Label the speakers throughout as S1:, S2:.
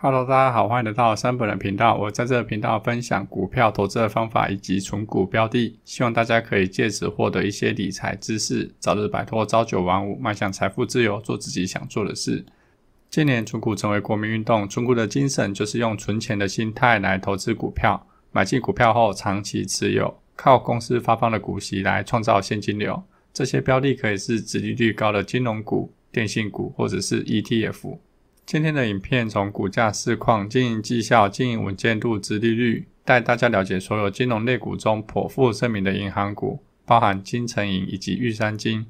S1: Hello，大家好，欢迎来到三本的频道。我在这频道分享股票投资的方法以及存股标的，希望大家可以借此获得一些理财知识，早日摆脱朝九晚五，迈向财富自由，做自己想做的事。近年存股成为国民运动，存股的精神就是用存钱的心态来投资股票，买进股票后长期持有，靠公司发放的股息来创造现金流。这些标的可以是殖利率高的金融股、电信股，或者是 ETF。今天的影片从股价市况、经营绩效、经营稳健度、殖利率，带大家了解所有金融类股中颇负盛名的银行股，包含金城银以及玉山金，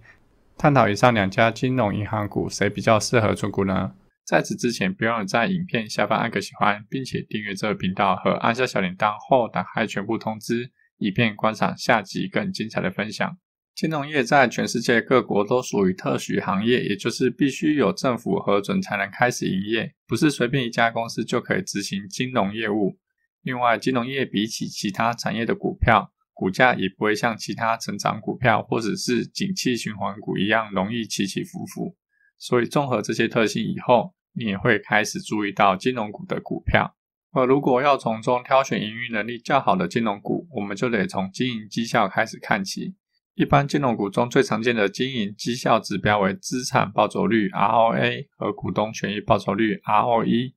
S1: 探讨以上两家金融银行股谁比较适合出股呢？在此之前，别忘在影片下方按个喜欢，并且订阅这个频道和按下小铃铛后打开全部通知，以便观赏下集更精彩的分享。金融业在全世界各国都属于特许行业，也就是必须有政府核准才能开始营业，不是随便一家公司就可以执行金融业务。另外，金融业比起其他产业的股票，股价也不会像其他成长股票或者是景气循环股一样容易起起伏伏。所以，综合这些特性以后，你也会开始注意到金融股的股票。而如果要从中挑选营运能力较好的金融股，我们就得从经营绩效开始看起。一般金融股中最常见的经营绩效指标为资产报酬率 （ROA） 和股东权益报酬率 （ROE）。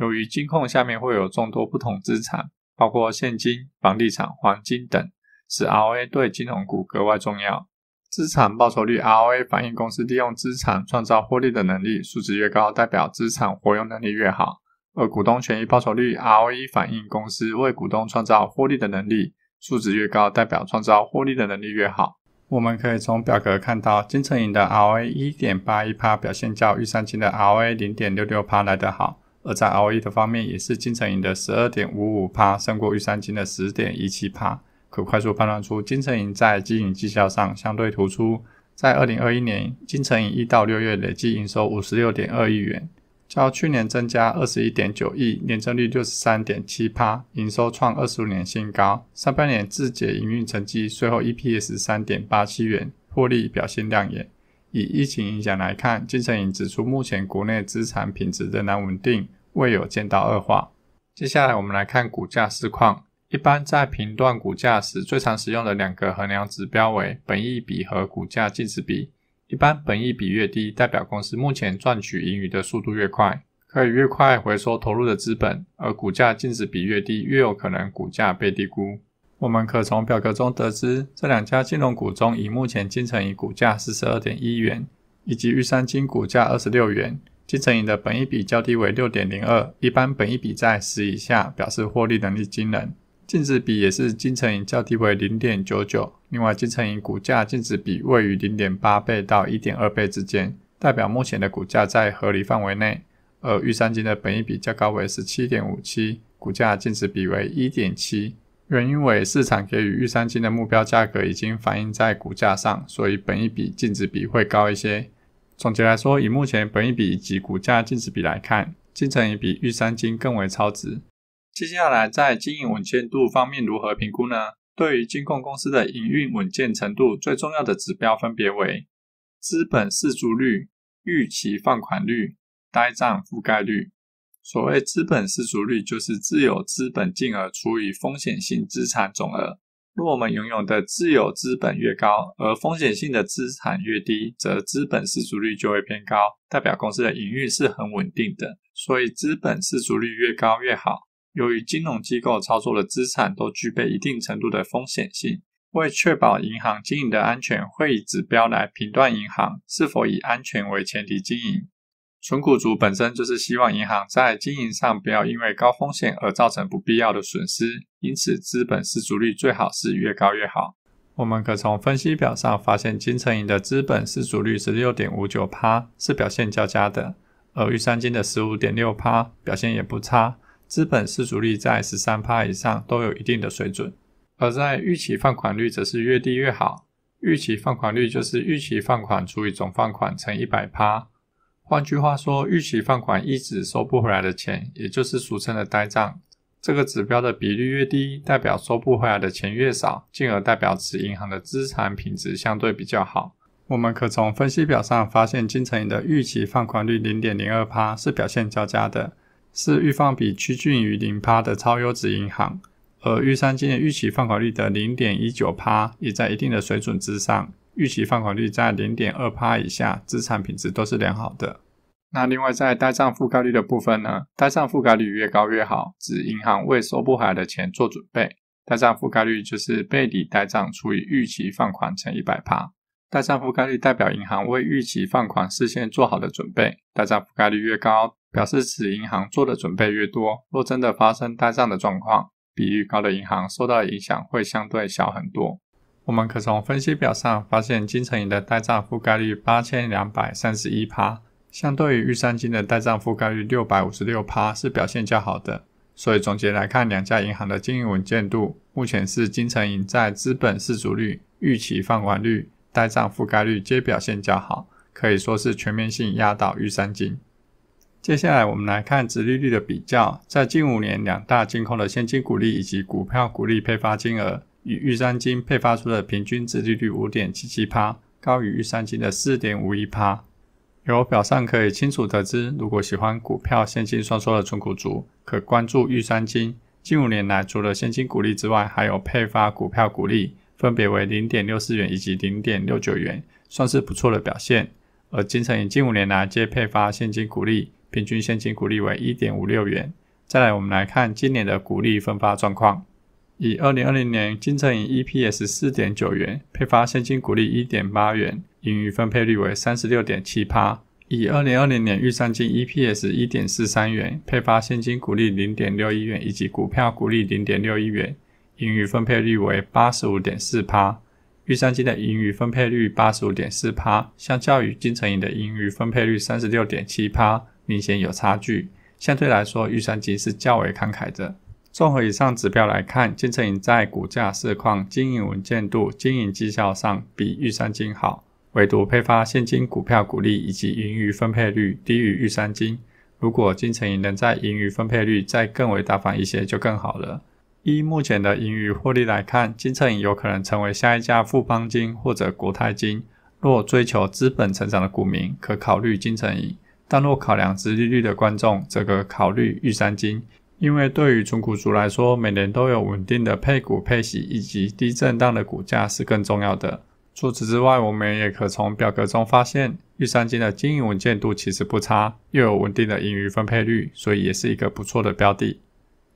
S1: 由于金控下面会有众多不同资产，包括现金、房地产、黄金等，使 ROA 对金融股格外重要。资产报酬率 （ROA） 反映公司利用资产创造获利的能力，数值越高，代表资产活用能力越好；而股东权益报酬率 （ROE） 反映公司为股东创造获利的能力。数值越高，代表创造获利的能力越好。我们可以从表格看到，金城银的 ROE 一点八一趴表现较预算金的 ROE 零点六六趴来得好，而在 ROE 的方面，也是金城银的十二点五五趴胜过预算金的十点一七趴，可快速判断出金城银在经营绩效上相对突出。在二零二一年，金城银一到六月累计营收五十六点二亿元。较去年增加二十一点九亿，年增率六十三点七趴，营收创二十五年新高。上半年自解营运成绩，税后 EPS 三点八七元，获利表现亮眼。以疫情影响来看，金城银指出，目前国内资产品质仍然稳定，未有见到恶化。接下来我们来看股价市况。一般在评断股价时，最常使用的两个衡量指标为本益比和股价净值比。一般，本益比越低，代表公司目前赚取盈余的速度越快，可以越快回收投入的资本；而股价净值比越低，越有可能股价被低估。我们可从表格中得知，这两家金融股中，以目前金城银股价四十二点一元，以及玉山金股价二十六元，金城银的本益比较低为六点零二，一般本益比在十以下，表示获利能力惊人。净值比也是金城银较低为零点九九，另外金城银股价净值比位于零点八倍到一点二倍之间，代表目前的股价在合理范围内。而玉山金的本益比较高为十七点五七，股价净值比为一点七，原因为市场给予玉山金的目标价格已经反映在股价上，所以本益比净值比会高一些。总结来说，以目前本益比以及股价净值比来看，金城银比玉山金更为超值。接下来在经营稳健度方面如何评估呢？对于金控公司的营运稳健程度，最重要的指标分别为资本市足率、预期放款率、呆账覆盖率。所谓资本市足率，就是自有资本净额除以风险性资产总额。若我们拥有的自有资本越高，而风险性的资产越低，则资本市足率就会偏高，代表公司的营运是很稳定的。所以资本市足率越高越好。由于金融机构操作的资产都具备一定程度的风险性，为确保银行经营的安全，会以指标来评断银行是否以安全为前提经营。存股族本身就是希望银行在经营上不要因为高风险而造成不必要的损失，因此资本失足率最好是越高越好。我们可从分析表上发现，金城银的资本失足率是六点五九趴，是表现较佳的；而裕三金的十五点六趴，表现也不差。资本市足率在十三趴以上都有一定的水准，而在预期放款率则是越低越好。预期放款率就是预期放款除以总放款乘一百趴。换句话说，预期放款一直收不回来的钱，也就是俗称的呆账。这个指标的比率越低，代表收不回来的钱越少，进而代表此银行的资产品质相对比较好。我们可从分析表上发现，金城银的预期放款率零点零二趴是表现较佳的。是预放比趋近于零趴的超优质银行，而预算金的预期放款率的零点一九趴，也在一定的水准之上。预期放款率在零点二趴以下，资产品质都是良好的。那另外在呆账覆盖率的部分呢？呆账覆盖率越高越好，指银行为收不回的钱做准备。呆账覆盖率就是背底呆账除以预期放款乘一百趴。代账覆盖率代表银行为预期放款事先做好的准备，代账覆盖率越高，表示此银行做的准备越多。若真的发生呆账的状况，比预高的银行受到的影响会相对小很多。我们可从分析表上发现，金城银的呆账覆盖率八千两百三十一趴，相对于玉山金的呆账覆盖率六百五十六趴是表现较好的。所以总结来看，两家银行的经营稳健度，目前是金城银在资本市足率、预期放款率。代上覆盖率皆表现较好，可以说是全面性压倒玉山金。接下来我们来看殖利率的比较，在近五年两大金控的现金股利以及股票股利配发金额，与玉山金配发出的平均殖利率五点七七趴，高于玉山金的四点五一趴。由表上可以清楚得知，如果喜欢股票、现金双收的存股族，可关注玉山金。近五年来，除了现金股利之外，还有配发股票股利。分别为零点六四元以及零点六九元，算是不错的表现。而金城银近五年来皆配发现金股利，平均现金股利为一点五六元。再来，我们来看今年的股利分发状况。以二零二零年金城银 EPS 四点九元，配发现金股利一点八元，盈余分配率为三十六点七八。以二零二零年预上金 EPS 一点四三元，配发现金股利零点六一元以及股票股利零点六一元。盈余分配率为八十五点四帕，预算金的盈余分配率八十五点四帕，相较于金城银的盈余分配率三十六点七帕，明显有差距。相对来说，预算金是较为慷慨的。综合以上指标来看，金城银在股价、市况、经营稳健度、经营绩效上比预算金好，唯独配发现金股票股利以及盈余分配率低于预算金。如果金城银能在盈余分配率再更为大方一些，就更好了。依目前的盈余获利来看，金城银有可能成为下一家富邦金或者国泰金。若追求资本成长的股民，可考虑金城银；但若考量低利率的观众，则可考虑玉山金。因为对于纯股族来说，每年都有稳定的配股配息以及低震荡的股价是更重要的。除此之外，我们也可从表格中发现，玉山金的经营稳健度其实不差，又有稳定的盈余分配率，所以也是一个不错的标的。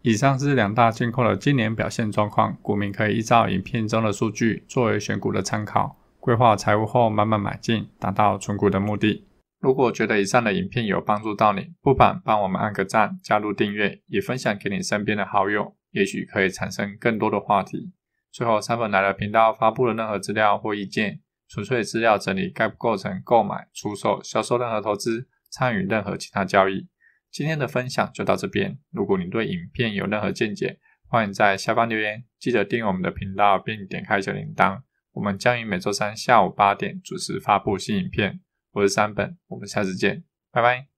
S1: 以上是两大金控的今年表现状况，股民可以依照影片中的数据作为选股的参考，规划财务后慢慢买进，达到存股的目的。如果觉得以上的影片有帮助到你，不妨帮我们按个赞，加入订阅，也分享给你身边的好友，也许可以产生更多的话题。最后，三本来了频道发布的任何资料或意见，纯粹资料整理，概不构成购买、出售、销售任何投资，参与任何其他交易。今天的分享就到这边。如果您对影片有任何见解，欢迎在下方留言。记得订阅我们的频道并点开小铃铛。我们将于每周三下午八点准时发布新影片。我是三本，我们下次见，拜拜。